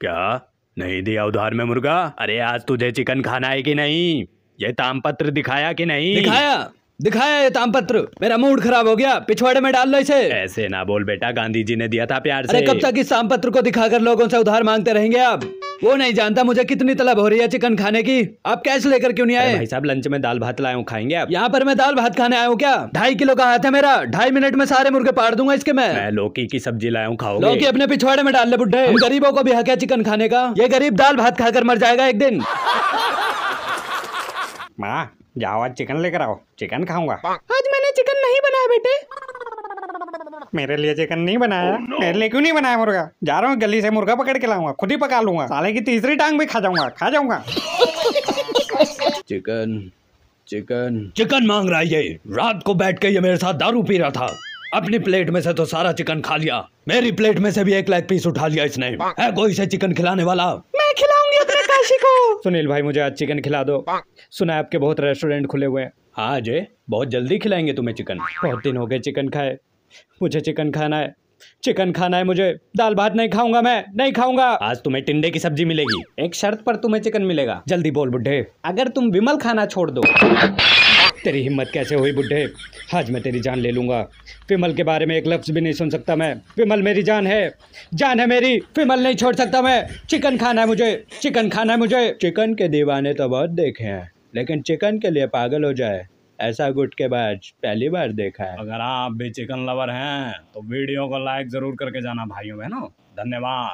क्या नहीं दिया उधार में मुर्गा अरे आज तुझे चिकन खाना है कि नहीं ये तामपत्र दिखाया कि नहीं दिखाया दिखाया ये तामपत्र मेरा मूड खराब हो गया पिछवाड़े में डाल लो इसे ऐसे ना बोल बेटा गांधी जी ने दिया था प्यार से अरे कब तक इस तामपत्र को दिखाकर लोगों से उधार मांगते रहेंगे आप वो नहीं जानता मुझे कितनी तलब हो रही है चिकन खाने की आप कैश लेकर क्यों नहीं आए भाई साहब लंच में दाल भात लाए खाएंगे आप यहाँ पर मैं दाल भात खाने आया हूँ क्या ढाई किलो का हाथ है मेरा ढाई मिनट में सारे मुर्गे पाड़ दूंगा इसके मैं मैं लौकी की सब्जी लाया हूँ खाओ लौकी अपने पिछवाड़े में डाल ले बुढ़े गरीबों को भी हक है चिकन खाने का ये गरीब दाल भात खाकर मर जाएगा एक दिन माँ जाओ आज चिकन लेकर आओ चिकन खाऊंगा आज मैंने चिकन नहीं बनाया बेटे मेरे लिए चिकन नहीं बनाया oh, no. मेरे लिए क्यों नहीं बनाया मुर्गा जा रहा हूँ गली से मुर्गा पकड़ के लाऊंगा खुद ही पका लूंगा साले की तीसरी टांग भी खा जाऊंगा खा जाऊंगा चिकन चिकन चिकन मांग रहा है ये रात को बैठ के ये मेरे साथ दारू पी रहा था अपनी प्लेट में से तो सारा चिकन खा लिया मेरी प्लेट में से भी एक लेग पीस उठा लिया इसने है कोई से चिकन खिलाने वाला मैं खिलाऊंगी अपने काशी को सुनील भाई मुझे आज चिकन खिला दो सुना है आपके बहुत रेस्टोरेंट खुले हुए हैं हाँ जे बहुत जल्दी खिलाएंगे तुम्हें चिकन बहुत दिन हो गए चिकन खाए मुझे चिकन खाना है चिकन खाना है मुझे दाल भात नहीं खाऊंगा मैं नहीं खाऊंगा आज तुम्हें टिंडे की सब्जी मिलेगी एक शर्त पर तुम्हें चिकन मिलेगा जल्दी बोल बुढ़े अगर तुम विमल खाना छोड़ दो तेरी हिम्मत कैसे हुई बुढ़े आज मैं तेरी जान ले लूंगा विमल के बारे में एक लफ्ज़ भी नहीं सुन सकता मैं विमल मेरी जान है जान है मेरी विमल नहीं छोड़ सकता मैं चिकन खाना है मुझे चिकन खाना है मुझे चिकन के दीवाने तो बहुत देखे हैं लेकिन चिकन के लिए पागल हो जाए ऐसा गुट के बाद पहली बार देखा है अगर आप भी चिकन लवर हैं तो वीडियो को लाइक ज़रूर करके जाना भाइयों बहनों धन्यवाद